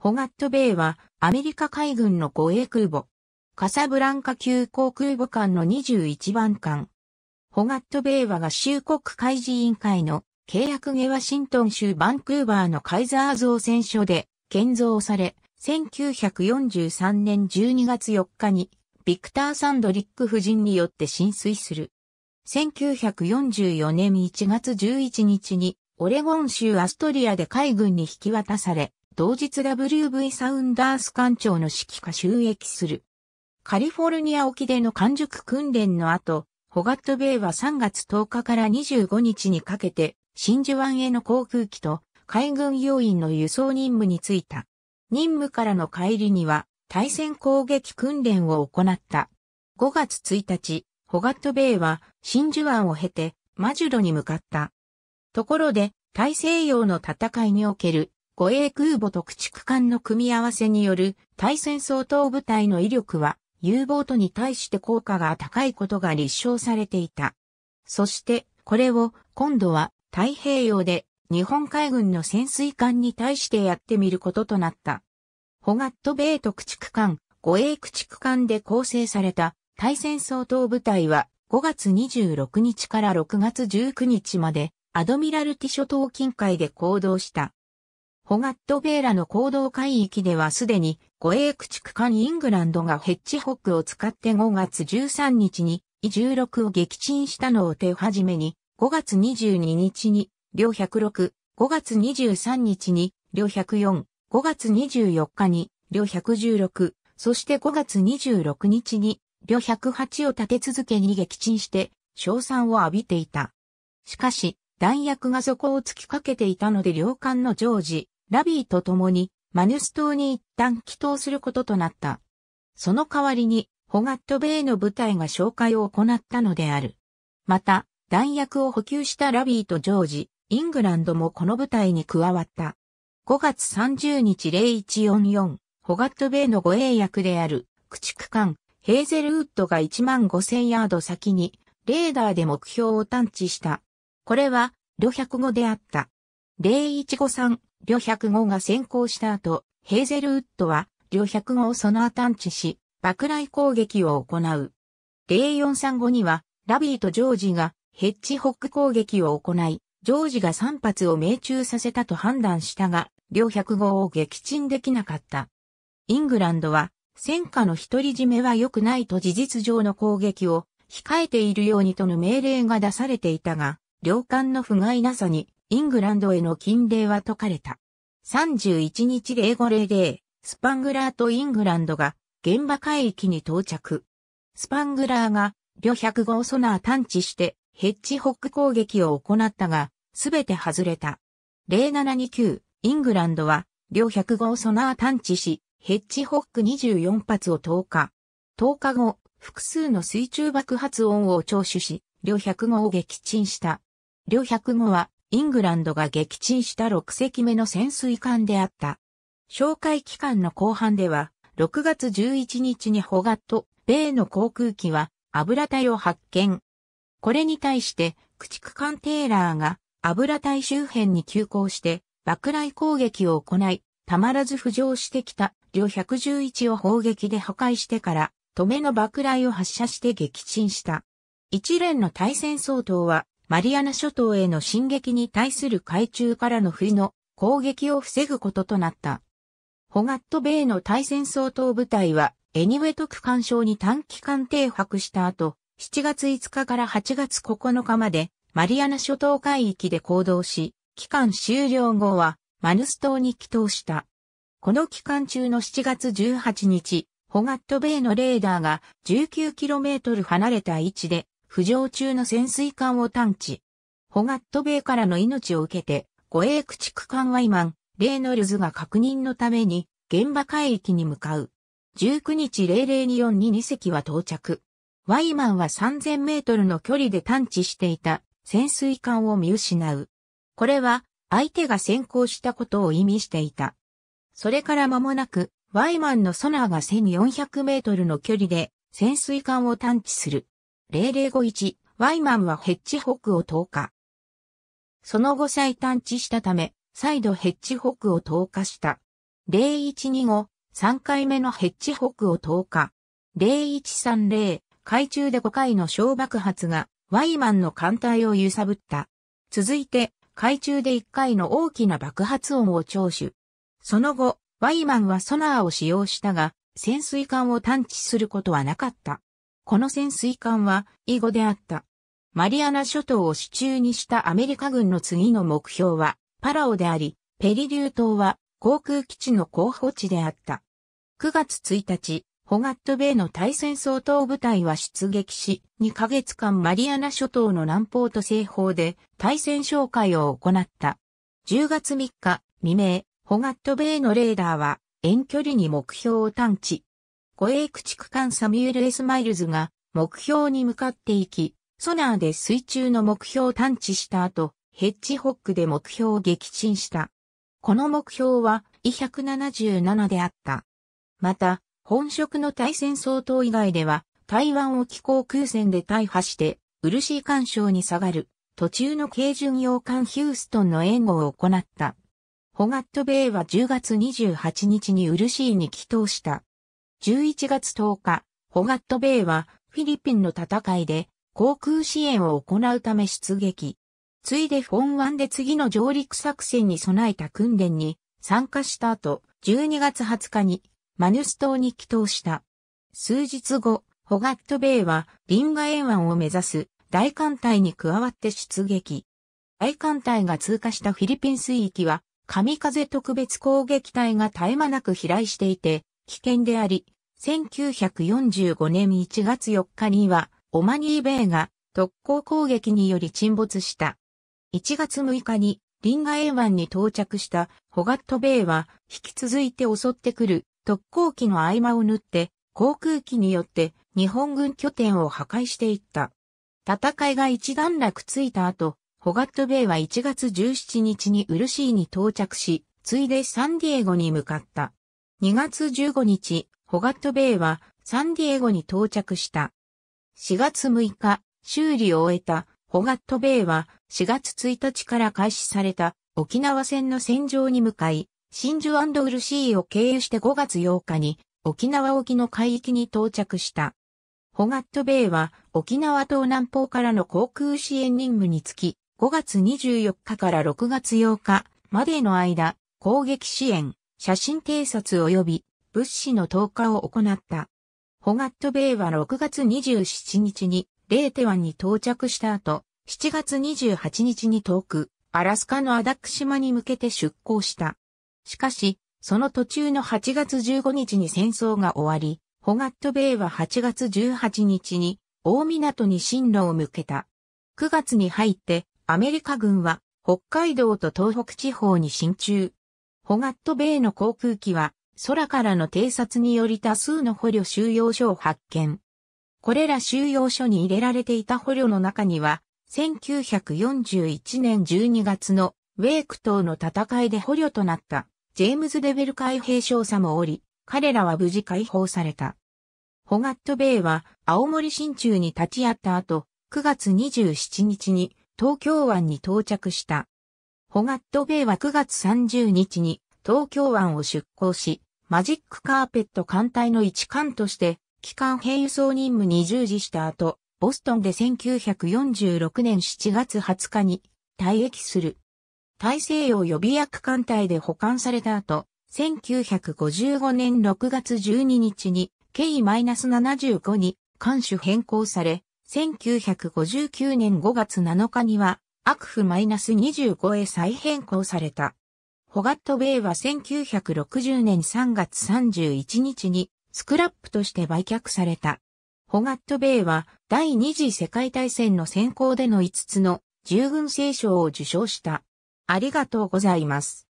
ホガットベイはアメリカ海軍の護衛空母。カサブランカ級航空母艦の21番艦。ホガットベイは合衆国海事委員会の契約下ワシントン州バンクーバーのカイザー造船所で建造され、1943年12月4日にビクター・サンドリック夫人によって浸水する。1944年1月11日にオレゴン州アストリアで海軍に引き渡され、同日 WV サウンダース艦長の指揮下収益する。カリフォルニア沖での完熟訓練の後、ホガットベイは3月10日から25日にかけて、真珠湾への航空機と海軍要員の輸送任務に就いた。任務からの帰りには、対戦攻撃訓練を行った。5月1日、ホガットベイは真珠湾を経て、マジュロに向かった。ところで、大西洋の戦いにおける護衛空母と駆逐艦の組み合わせによる対戦相当部隊の威力は U ボートに対して効果が高いことが立証されていた。そしてこれを今度は太平洋で日本海軍の潜水艦に対してやってみることとなった。ホガット米と駆逐艦、護衛駆逐艦で構成された対戦相当部隊は5月26日から6月19日までアドミラルティ諸島近海で行動した。ホガットベーラの行動海域ではすでに、護衛駆逐艦イングランドがヘッジホックを使って5月13日に、E16 を撃沈したのを手始めに、5月22日に、両106、5月23日に、両104、5月24日に、両116、そして5月26日に、両108を立て続けに撃沈して、賞賛を浴びていた。しかし、弾薬が底を突きかけていたので両艦の常時、ラビーと共にマヌス島に一旦帰島することとなった。その代わりに、ホガットベイの部隊が紹介を行ったのである。また、弾薬を補給したラビーとジョージ、イングランドもこの部隊に加わった。5月30日0144、ホガットベイの護衛役である、駆逐艦、ヘーゼルウッドが1万5000ヤード先に、レーダーで目標を探知した。これは、旅105であった。0153、両百号が先行した後、ヘーゼルウッドは、両百号をその後探知し、爆雷攻撃を行う。0435には、ラビーとジョージが、ヘッジホック攻撃を行い、ジョージが3発を命中させたと判断したが、両百号を撃沈できなかった。イングランドは、戦火の独り占めは良くないと事実上の攻撃を控えているようにとの命令が出されていたが、両艦の不甲斐なさにイングランドへの禁令は解かれた。31日0500、スパングラーとイングランドが現場海域に到着。スパングラーが、旅100号ソナー探知して、ヘッジホック攻撃を行ったが、すべて外れた。0729、イングランドは、両100号ソナー探知し、ヘッジホック24発を投下。10日後、複数の水中爆発音を聴取し、両100号を撃沈した。両100号は、イングランドが撃沈した6隻目の潜水艦であった。紹介期間の後半では、6月11日にホガット、米の航空機は油体を発見。これに対して、駆逐艦テーラーが油体周辺に急行して、爆雷攻撃を行い、たまらず浮上してきた両111を砲撃で破壊してから、止めの爆雷を発射して撃沈した。一連の対戦相当はマリアナ諸島への進撃に対する海中からの冬の攻撃を防ぐこととなった。ホガット米の対戦総統部隊は、エニウェト区干渉に短期間停泊した後、7月5日から8月9日まで、マリアナ諸島海域で行動し、期間終了後は、マヌス島に帰島した。この期間中の7月18日、ホガット米のレーダーが 19km 離れた位置で浮上中の潜水艦を探知。ホガット米からの命を受けて、護衛駆逐艦ワイマン、レーノルズが確認のために、現場海域に向かう。19日0024に2隻は到着。ワイマンは3000メートルの距離で探知していた潜水艦を見失う。これは相手が先行したことを意味していた。それから間もなく、ワイマンのソナーが1400メートルの距離で潜水艦を探知する。0051、ワイマンはヘッジホックを投下。その後再探知したため、再度ヘッジホックを投下した。0125、3回目のヘッジホックを投下。0130、海中で5回の小爆発が、ワイマンの艦隊を揺さぶった。続いて、海中で1回の大きな爆発音を聴取。その後、ワイマンはソナーを使用したが、潜水艦を探知することはなかった。この潜水艦は以後であった。マリアナ諸島を支柱にしたアメリカ軍の次の目標はパラオであり、ペリリュー島は航空基地の候補地であった。9月1日、ホガットベイの対戦総統部隊は出撃し、2ヶ月間マリアナ諸島の南方と西方で対戦紹介を行った。10月3日未明、ホガットベイのレーダーは遠距離に目標を探知。護衛駆逐艦サミュエル・エスマイルズが目標に向かっていき、ソナーで水中の目標を探知した後、ヘッジホックで目標を撃沈した。この目標は E177 であった。また、本職の対戦相当以外では、台湾を気候空戦で大破して、ー干渉に下がる、途中の軽巡洋艦ヒューストンの援護を行った。ホガット米は10月28日にーに帰投した。11月10日、ホガットベイはフィリピンの戦いで航空支援を行うため出撃。ついでフォン湾で次の上陸作戦に備えた訓練に参加した後、12月20日にマヌス島に帰島した。数日後、ホガットベイはリンガ沿岸を目指す大艦隊に加わって出撃。大艦隊が通過したフィリピン水域は、神風特別攻撃隊が絶え間なく飛来していて、危険であり、1945年1月4日には、オマニーベイが特攻攻撃により沈没した。1月6日にリンガエ湾に到着したホガットベイは引き続いて襲ってくる特攻機の合間を縫って航空機によって日本軍拠点を破壊していった。戦いが一段落ついた後、ホガットベイは1月17日にウルシーに到着し、ついでサンディエゴに向かった。2月15日、ホガットベイはサンディエゴに到着した。4月6日、修理を終えたホガットベイは4月1日から開始された沖縄戦の戦場に向かい、真珠ウルシーを経由して5月8日に沖縄沖の海域に到着した。ホガットベイは沖縄東南方からの航空支援任務につき、5月24日から6月8日までの間、攻撃支援、写真偵察及び物資の投下を行った。ホガットベイは6月27日にレーテ湾に到着した後、7月28日に遠く、アラスカのアダック島に向けて出港した。しかし、その途中の8月15日に戦争が終わり、ホガットベイは8月18日に大港に進路を向けた。9月に入ってアメリカ軍は北海道と東北地方に進駐。ホガットベイの航空機は、空からの偵察により多数の捕虜収容所を発見。これら収容所に入れられていた捕虜の中には、1941年12月のウェイク島の戦いで捕虜となったジェームズ・デベル海兵少佐もおり、彼らは無事解放された。ホガット・ベイは青森新中に立ち会った後、9月27日に東京湾に到着した。ホガットベイは9月30日に東京湾を出港し、マジックカーペット艦隊の一艦として、機関兵輸送任務に従事した後、ボストンで1946年7月20日に退役する。大西洋予備役艦隊で保管された後、1955年6月12日に K-75 に艦種変更され、1959年5月7日には悪府 -25 へ再変更された。ホガットベイは1960年3月31日にスクラップとして売却された。ホガットベイは第二次世界大戦の先行での5つの従軍聖賞を受賞した。ありがとうございます。